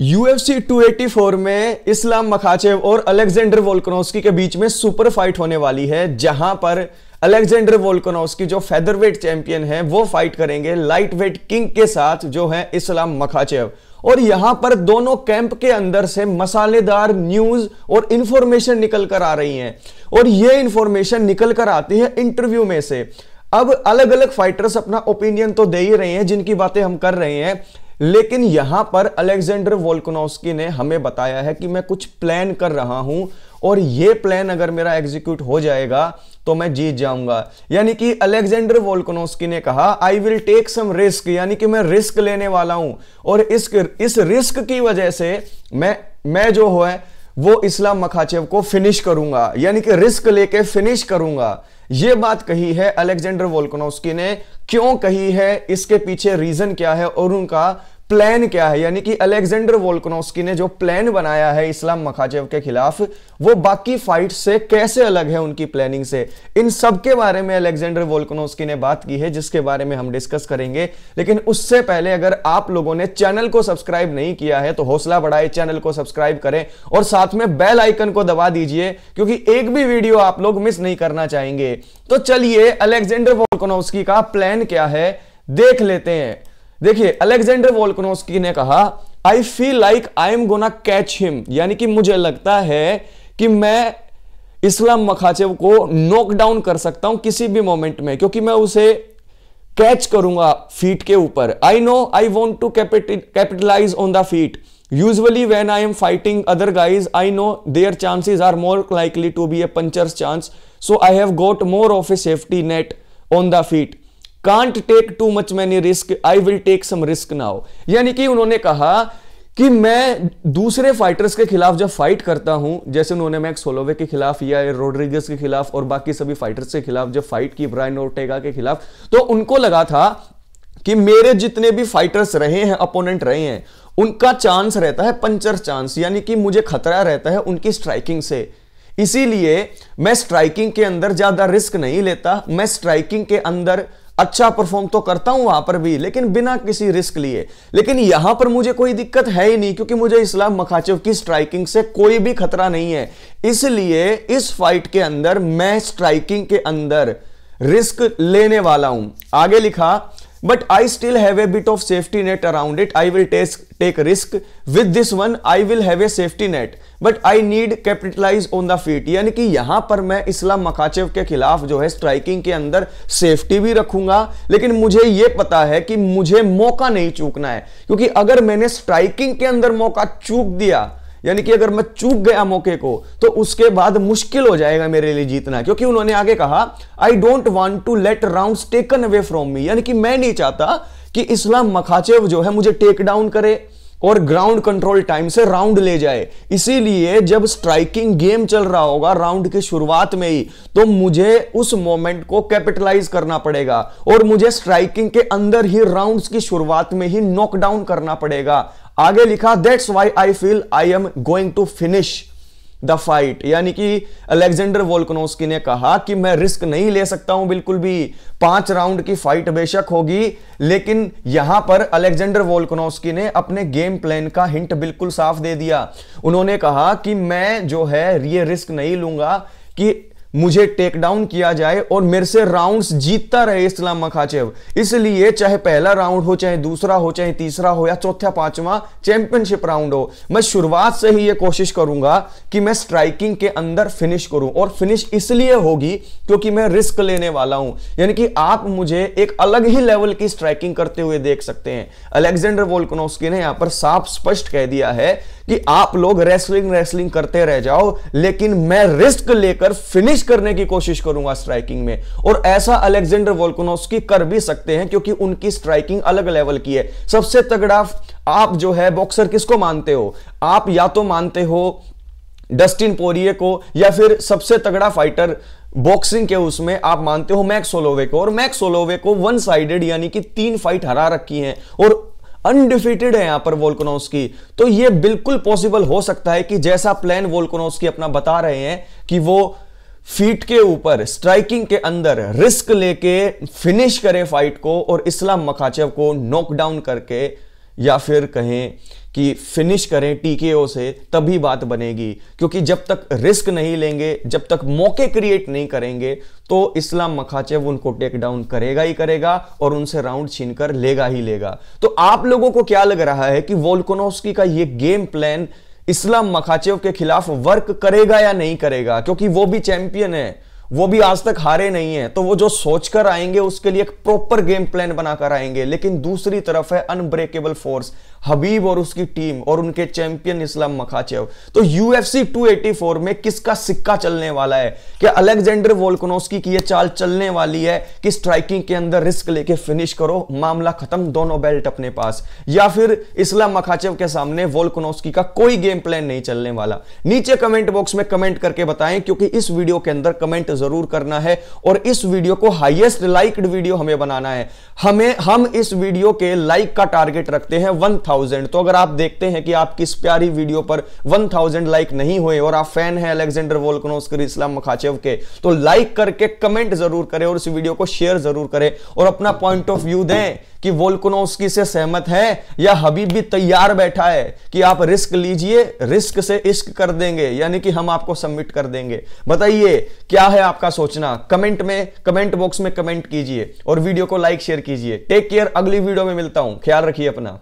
UFC 284 में Islam Makhachev और Alexander Volkanovski के बीच में सुपर फाइट होने वाली है जहां पर अलेक्जेंडर वोल्कनोस्की जो फेदरवेट चैंपियन है वो फाइट करेंगे लाइटवेट किंग के साथ जो है इस्लाम मखाचेव और यहां पर दोनों कैंप के अंदर से मसालेदार न्यूज और इंफॉर्मेशन निकल कर आ रही है और ये इंफॉर्मेशन निकल कर आती है इंटरव्यू में से अब अलग अलग फाइटर्स अपना ओपिनियन तो दे ही रहे हैं जिनकी बातें हम कर रहे हैं लेकिन यहां पर अलेक्जेंडर वोल्कोनोस्की ने हमें बताया है कि मैं कुछ प्लान कर रहा हूं और ये प्लान अगर मेरा एग्जीक्यूट हो जाएगा तो मैं जीत जाऊंगा यानी कि अलेक्जेंडर वोल्कोनोस्की ने कहा I will take some risk यानी कि मैं रिस्क लेने वाला हूं और इस इस रिस्क की वजह से मैं मैं जो है वो इस्लाम मखाचेव को फिनिश करूंगा यानी कि रिस्क लेके फिनिश करूंगा यह बात कही है अलेक्जेंडर वोल्कोनोस्की ने क्यों कही है इसके पीछे रीजन क्या है और उनका प्लान क्या है यानी कि अलेक्जेंडर वोल्कनोस्की ने जो प्लान बनाया है इस्लाम मखाचेव के खिलाफ वो बाकी फाइट से कैसे अलग है उनकी प्लानिंग से इन सब के बारे में अलेक्जेंडर वोल्कनोस्की ने बात की है जिसके बारे में हम डिस्कस करेंगे लेकिन उससे पहले अगर आप लोगों ने चैनल को सब्सक्राइब नहीं किया है तो हौसला बढ़ाए चैनल को सब्सक्राइब करें और साथ में बेल आइकन को दबा दीजिए क्योंकि एक भी वीडियो आप लोग मिस नहीं करना चाहेंगे तो चलिए अलेक्जेंडर वोल्कनोस्की का प्लान क्या है देख लेते हैं देखिए अलेक्जेंडर वोल्कनोस्की ने कहा I feel like I am gonna catch him यानी कि मुझे लगता है कि मैं इस्लाम मखाचेव को नॉक डाउन कर सकता हूं किसी भी मोमेंट में क्योंकि मैं उसे कैच करूंगा फीट के ऊपर I know I want to capitalise on the feet usually when I am fighting other guys I know their chances are more likely to be a puncher's chance so I have got more of a safety net on the feet can't take too much many risk I will take some risk now यानी कि उन्होंने कहा कि मैं दूसरे fighters के खिलाफ जब फाइट करता हूं जैसे उन्होंने मैक्स होलोवे के खिलाफ या रोड्रिगस के खिलाफ और बाकी सभी फाइटर्स के खिलाफ जब फाइट की ब्रायन ओर्टेगा के खिलाफ तो उनको लगा था कि मेरे जितने भी फाइटर्स रहे हैं अपोनेंट रहे हैं उनका चांस रहता है पंचर चांस यानी कि मुझे खतरा रहता है उनकी स्ट्राइकिंग से इसीलिए मैं स्ट्राइकिंग के अंदर ज्यादा रिस्क नहीं लेता मैं स्ट्राइकिंग के अंदर अच्छा परफॉर्म तो करता हूं वहां पर भी लेकिन बिना किसी रिस्क लिए लेकिन यहां पर मुझे कोई दिक्कत है ही नहीं क्योंकि मुझे इस्लाम मखाचेव की स्ट्राइकिंग से कोई भी खतरा नहीं है इसलिए इस फाइट के अंदर मैं स्ट्राइकिंग के अंदर रिस्क लेने वाला हूं आगे लिखा but I still have a bit of safety net around it. I will take, take risk. With this one, I will have a safety net. But I need capitalise on the feet यानी कि यहां पर मैं इस्लाम मकाचेव के खिलाफ जो है striking के अंदर सेफ्टी भी रखूंगा लेकिन मुझे यह पता है कि मुझे मौका नहीं चूकना है क्योंकि अगर मैंने स्ट्राइकिंग के अंदर मौका चूक दिया यानी कि अगर मैं चूक गया मौके को तो उसके बाद मुश्किल हो जाएगा मेरे लिए जीतना क्योंकि उन्होंने आगे कहा I don't want to let round taken away from me यानी कि मैं नहीं चाहता कि इस्लाम मखाचेव जो है मुझे टेक डाउन करे और ग्राउंड कंट्रोल टाइम से राउंड ले जाए इसीलिए जब स्ट्राइकिंग गेम चल रहा होगा राउंड की शुरुआत में ही तो मुझे उस मोमेंट को कैपिटलाइज करना पड़ेगा और मुझे स्ट्राइकिंग के अंदर ही राउंड्स की शुरुआत में ही नॉकडाउन करना पड़ेगा आगे लिखा that's why I feel I am going to finish the fight यानी कि अलेक्जेंडर वोल्कनोस्की ने कहा कि मैं रिस्क नहीं ले सकता हूं बिल्कुल भी पांच राउंड की फाइट बेशक होगी लेकिन यहां पर अलेक्जेंडर वोल्कनोस्की ने अपने गेम प्लान का हिंट बिल्कुल साफ दे दिया उन्होंने कहा कि मैं जो है ये रिस्क नहीं लूंगा कि मुझे टेक डाउन किया जाए और मेरे से राउंड्स जीतता रहे इस्लाम मखाचेव इसलिए चाहे पहला राउंड हो चाहे दूसरा हो चाहे तीसरा हो या चौथा पांचवा चैंपियनशिप राउंड हो मैं शुरुआत से ही ये कोशिश करूंगा कि मैं स्ट्राइकिंग के अंदर फिनिश करूं और फिनिश इसलिए होगी क्योंकि मैं रिस्क लेने वाला हूं यानी कि आप मुझे एक अलग ही लेवल की स्ट्राइकिंग करते हुए देख सकते हैं अलेक्जेंडर वोल्कनोस्की ने यहां पर साफ स्पष्ट कह दिया है कि आप लोग रेसलिंग रेसलिंग करते रह जाओ लेकिन मैं रिस्क लेकर फिनिश करने की कोशिश करूंगा स्ट्राइकिंग में और ऐसा अलेक्जेंडर वोल्कोनोस्की कर भी सकते हैं क्योंकि उनकी स्ट्राइकिंग अलग लेवल की है सबसे तगड़ा आप जो है बॉक्सर किसको मानते हो आप या तो मानते हो डस्टिन पोरिए को या फिर सबसे तगड़ा फाइटर बॉक्सिंग के उसमें आप मानते हो मैक्स सोलोवे को और मैक्स सोलोवे को वन साइडेड यानी कि तीन फाइट हरा रखी हैं और अनडिफीटेड है यहां पर वोल्कोनोस्की तो ये बिल्कुल पॉसिबल हो सकता है कि जैसा प्लान वोल्कोनोस्की अपना बता रहे हैं कि वो फीट के ऊपर स्ट्राइकिंग के अंदर रिस्क लेके फिनिश करे फाइट को और इस्लाम मखाचेव को नॉकडाउन करके या फिर कहें कि फिनिश करें टीकेओ से तभी बात बनेगी क्योंकि जब तक रिस्क नहीं लेंगे जब तक मौके क्रिएट नहीं करेंगे तो इस्लाम मखाचेव उनको टेक डाउन करेगा ही करेगा और उनसे राउंड छीन कर लेगा ही लेगा तो आप लोगों को क्या लग रहा है कि वोल्कोनोस्की का ये गेम प्लान इस्लाम मखाचेव के खिलाफ वर्क करेगा या नहीं करेगा क्योंकि वो भी चैंपियन है वो भी आज तक हारे नहीं है तो वो जो सोचकर आएंगे उसके लिए एक प्रॉपर गेम प्लान बनाकर आएंगे लेकिन दूसरी तरफ है अनब्रेकेबल फोर्स हबीब और उसकी टीम और उनके चैंपियन इस्लाम मखाचेव तो यूएफसी 284 में किसका सिक्का चलने वाला है क्या अलेक्जेंडर वोल्कनोस्की की यह चाल चलने वाली है कि स्ट्राइकिंग के अंदर रिस्क लेके फिनिश करो मामला खत्म दोनों बेल्ट अपने पास या फिर इस्लाम मखाचेव के सामने वोल्कनोस्की का कोई गेम प्लान नहीं चलने वाला नीचे कमेंट बॉक्स में कमेंट करके बताएं क्योंकि इस वीडियो के अंदर कमेंट जरूर करना है और इस वीडियो को हाईएस्ट लाइक्ड वीडियो हमें बनाना है हमें हम इस वीडियो के लाइक का टारगेट रखते हैं वन थाउजेंड तो अगर आप देखते हैं कि आप किस प्यारी वीडियो पर वन थाउजेंड लाइक नहीं हुए और आप फैन हैं अलेक्जेंडर वोल्कनोस्कर इस्लाम मखाचेव के तो लाइक करके कमेंट जरूर करें और इस वीडियो को शेयर जरूर करें और अपना पॉइंट ऑफ व्यू दें कि वोल्कनोस्की से सहमत है या हबीब भी तैयार बैठा है कि आप रिस्क लीजिए रिस्क से इश्क कर देंगे यानी कि हम आपको सबमिट कर देंगे बताइए क्या है आपका सोचना कमेंट में कमेंट बॉक्स में कमेंट कीजिए और वीडियो को लाइक शेयर कीजिए टेक केयर अगली वीडियो में मिलता हूं ख्याल रखिए अपना